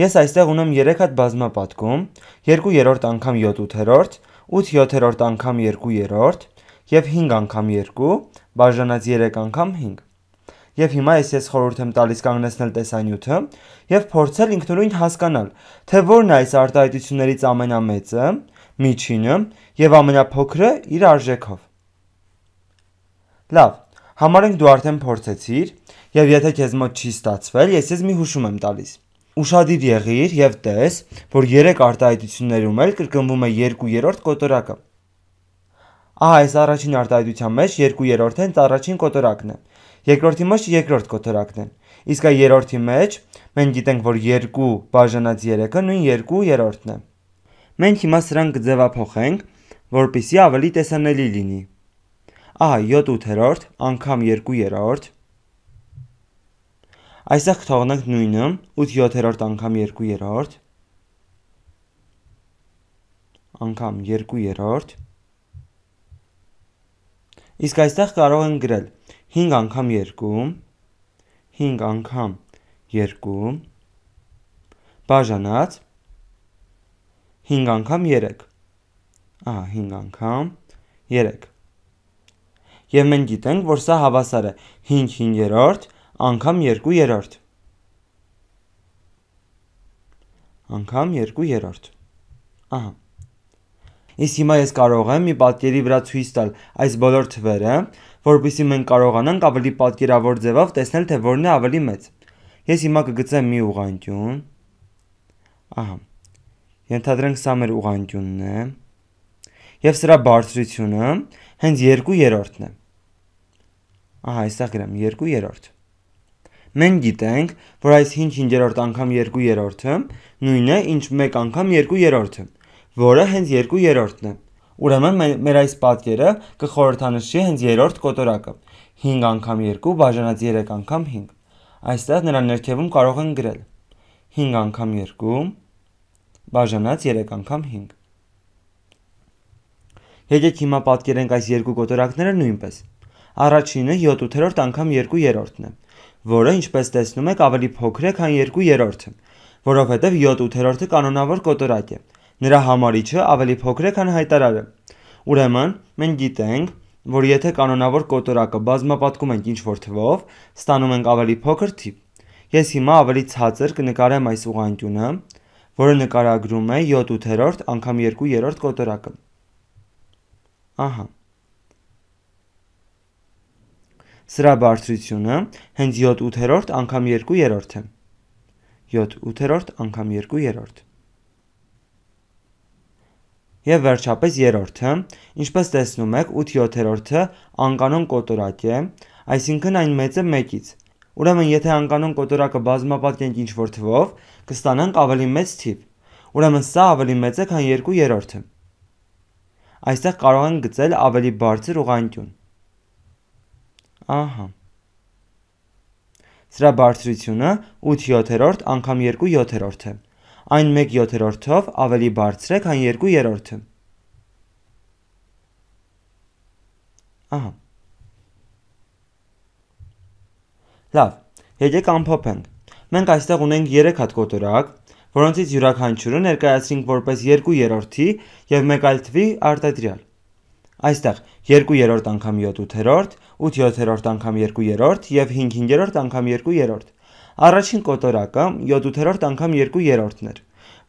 Ես այստեղ ունեմ 3 հատ բազմապատկում, 2/3 անգամ 7/8, 8/7 անգամ 2/3 եւ 5 անգամ 2 բաժանած 3 անգամ 5։ Եվ հիմա ես ես խորհուրդ եմ տալիս կանգնեցնել տեսանյութը եւ փորձել ինքնուրույն հասկանալ, թե որն է այս արտահայտություններից ամենամեծը, միջինը եւ ամենափոքրը իր արժեքով։ Լավ, համարենք դու արդեն փորձեցիր եւ եթե քեզ մոտ չի ստացվել, ես ես մի հուշում եմ տալիս։ Ուշադիր եղիր եւ տես, որ երեք արտահայտություններում էլ կրկնվում է 2/3 կոտորակը։ Ահա այս առաջին արտահայտության մեջ 2/3-ը հենց առաջին կոտորակն է։ Երկրորդի մեջ երկրորդ կոտորակն է։ Իսկ այ երրորդի մեջ մենք գիտենք, որ 2 բաժանած 3-ը նույն 2/3-ն է։ Մենք հիմա սրանք կձևափոխենք, որպիսի ավելի տեսանելի լինի։ Ահա 7/8 անգամ 2/3 Այստեղ կթողնենք նույնը 8/7-րդ անգամ 2/3 անգամ 2/3 Իսկ այստեղ կարող են գրել 5 անգամ 2, 5 անգամ 2 բաժանած 5 անգամ 3։ Ահա 5 անգամ 3։ Եվ մենք գիտենք, որ սա հավասար է 5/5-րդ անգամ 2/3 անգամ 2/3 ահա Իսկ հիմա ես կարող եմ մի պատկերի վրա ցույց տալ այս բոլոր թվերը, որովհետեւ մենք կարողանանք ավելի պատկերավոր ձևով տեսնել, թե որն է ավելի մեծ։ Ես հիմա կգծեմ մի ուղանտյուն։ Ահա։ Ենթադրենք սա մեր ուղանտյունն է։ Եվ սրա բարձրությունը հենց 2/3-ն է։ Ահա, այստեղ գրեմ 2/3։ Մենք գիտենք, որ այս 5/5-րդ անգամ 2/3-ը նույնն է, ինչ 1 անգամ 2/3-ը, որը հենց 2/3-ն է։ Ուրեմն մեր այս պատկերը կխորհրդանշի հենց երրորդ կոտորակը՝ 5 անգամ 2 բաժանած 3 անգամ 5։ Այստեղ նրա ներքևում կարող ենք գրել 5 անգամ 2 բաժանած 3 անգամ 5։ Եկեք հիմա պատկերենք այս երկու կոտորակները նույնպես։ Առաջինը 7/8-րդ անգամ 2/3-ն է որը, ինչպես տեսնում եք, ավելի փոքր է, քան 2/3-ը, որովհետև 7/8-ը կանոնավոր կոտորակ է։ Նրա համարիչը ավելի փոքր է, քան հայտարարը։ Ուրեմն, մենք գիտենք, որ եթե կանոնավոր կոտորակը բազմապատկում ենք ինչ-որ թվով, ստանում ենք ավելի փոքր թիվ։ Ես հիմա ավելի ցածր կնկարեմ այս ուղղանկյունը, որը նկարագրում է 7/8 անգամ 2/3 կոտորակը։ Ահա Սրա բարձրությունը հենց 7/8-րդ անգամ 2/3-ն է։ 7/8-րդ անգամ 2/3 Եվ վերջապես երրորդը, ինչպես տեսնում եք, 8/7-ը անկանոն կոտորակ է, այսինքն այն մեծ է 1-ից։ Ուրեմն եթե անկանոն կոտորակը բազմապատկենք ինչ-որ թվով, կստանանք ավելի մեծ թիվ։ Ուրեմն սա ավելի մեծ է, քան 2/3-ը։ Այստեղ կարող ենք գծել ավելի բարձր ուղղանկյուն։ Ահա։ Սրա բարձրությունը 8/7-րդ անգամ 2/7-րդ է։ Այն 1/7-ով ավելի բարձր է, քան 2/3-ը։ Ահա։ Լավ, եկեք ամփոփենք։ Մենք այստեղ ունենք 3 հատ կոտորակ, որոնցից յուրաքանչյուրը ներկայացրինք որպես 2/3-ի եւ 1 այլ թվի արտադրյալ։ Այստեղ 2/3 անգամ 7/8, 8/7 անգամ 2/3 եւ 5/5 անգամ 2/3։ Առաջին կոտորակը 7/8 անգամ 2/3-ն էր,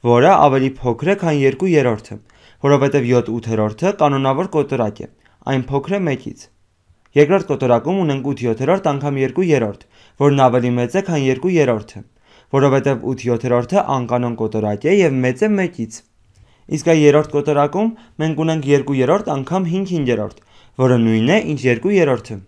որը ավելի փոքր է, քան 2/3-ը, որովհետեւ 7/8-ը կանոնավոր կոտորակ է։ Այն փոքր է 1-ից։ Երկրորդ կոտորակում ունենք 8/7 անգամ 2/3, որն ավելի մեծ է, քան 2/3-ը, որովհետև 8/7-ը անկանոն կոտորակ է եւ մեծ է 1-ից։ Իսկ այ երրորդ կոտորակում մենք ունենք 2/3 անգամ 5/5, որը նույնն է, ինչ 2/3-ը։